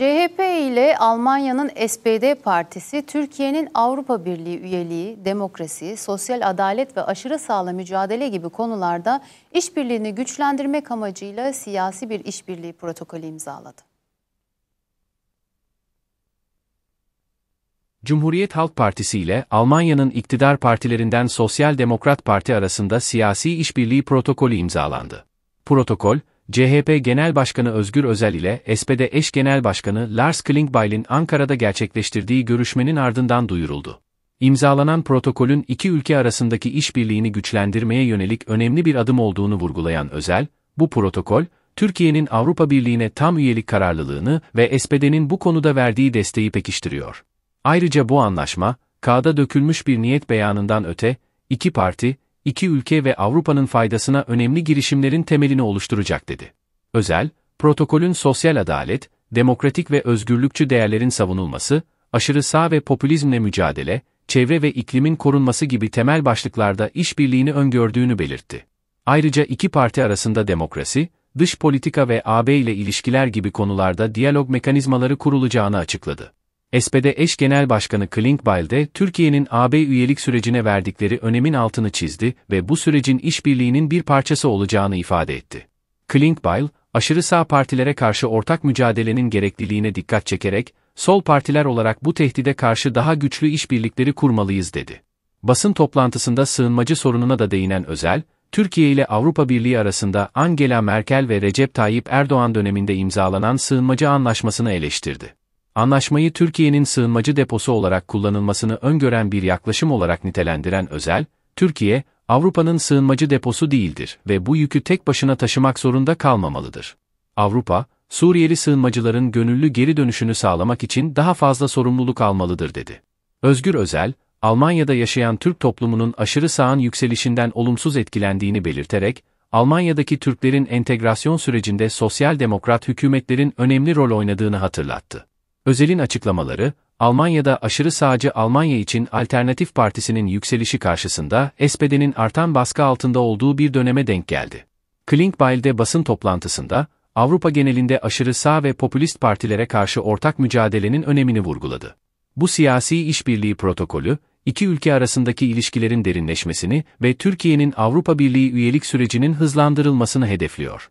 CHP ile Almanya'nın SPD partisi Türkiye'nin Avrupa Birliği üyeliği, demokrasi, sosyal adalet ve aşırı sağla mücadele gibi konularda işbirliğini güçlendirmek amacıyla siyasi bir işbirliği protokolü imzaladı. Cumhuriyet Halk Partisi ile Almanya'nın iktidar partilerinden Sosyal Demokrat Parti arasında siyasi işbirliği protokolü imzalandı. Protokol, CHP Genel Başkanı Özgür Özel ile SPD eş Genel Başkanı Lars Klingbeil'in Ankara'da gerçekleştirdiği görüşmenin ardından duyuruldu. İmzalanan protokolün iki ülke arasındaki işbirliğini güçlendirmeye yönelik önemli bir adım olduğunu vurgulayan Özel, bu protokol, Türkiye'nin Avrupa Birliği'ne tam üyelik kararlılığını ve SPD'nin bu konuda verdiği desteği pekiştiriyor. Ayrıca bu anlaşma, kağıda dökülmüş bir niyet beyanından öte, iki parti, iki ülke ve Avrupa'nın faydasına önemli girişimlerin temelini oluşturacak dedi. Özel, protokolün sosyal adalet, demokratik ve özgürlükçü değerlerin savunulması, aşırı sağ ve popülizmle mücadele, çevre ve iklimin korunması gibi temel başlıklarda işbirliğini öngördüğünü belirtti. Ayrıca iki parti arasında demokrasi, dış politika ve AB ile ilişkiler gibi konularda diyalog mekanizmaları kurulacağını açıkladı. SPD eş genel başkanı Klinkbeil'de Türkiye'nin AB üyelik sürecine verdikleri önemin altını çizdi ve bu sürecin işbirliğinin bir parçası olacağını ifade etti. Klinkbeil, aşırı sağ partilere karşı ortak mücadelenin gerekliliğine dikkat çekerek, sol partiler olarak bu tehdide karşı daha güçlü işbirlikleri kurmalıyız dedi. Basın toplantısında sığınmacı sorununa da değinen Özel, Türkiye ile Avrupa Birliği arasında Angela Merkel ve Recep Tayyip Erdoğan döneminde imzalanan sığınmacı anlaşmasını eleştirdi anlaşmayı Türkiye'nin sığınmacı deposu olarak kullanılmasını öngören bir yaklaşım olarak nitelendiren Özel, Türkiye, Avrupa'nın sığınmacı deposu değildir ve bu yükü tek başına taşımak zorunda kalmamalıdır. Avrupa, Suriyeli sığınmacıların gönüllü geri dönüşünü sağlamak için daha fazla sorumluluk almalıdır dedi. Özgür Özel, Almanya'da yaşayan Türk toplumunun aşırı sağın yükselişinden olumsuz etkilendiğini belirterek, Almanya'daki Türklerin entegrasyon sürecinde sosyal demokrat hükümetlerin önemli rol oynadığını hatırlattı. Özel'in açıklamaları, Almanya'da aşırı sağcı Almanya için Alternatif Partisi'nin yükselişi karşısında SPD'nin artan baskı altında olduğu bir döneme denk geldi. Klinkbeil'de basın toplantısında, Avrupa genelinde aşırı sağ ve popülist partilere karşı ortak mücadelenin önemini vurguladı. Bu siyasi işbirliği protokolü, iki ülke arasındaki ilişkilerin derinleşmesini ve Türkiye'nin Avrupa Birliği üyelik sürecinin hızlandırılmasını hedefliyor.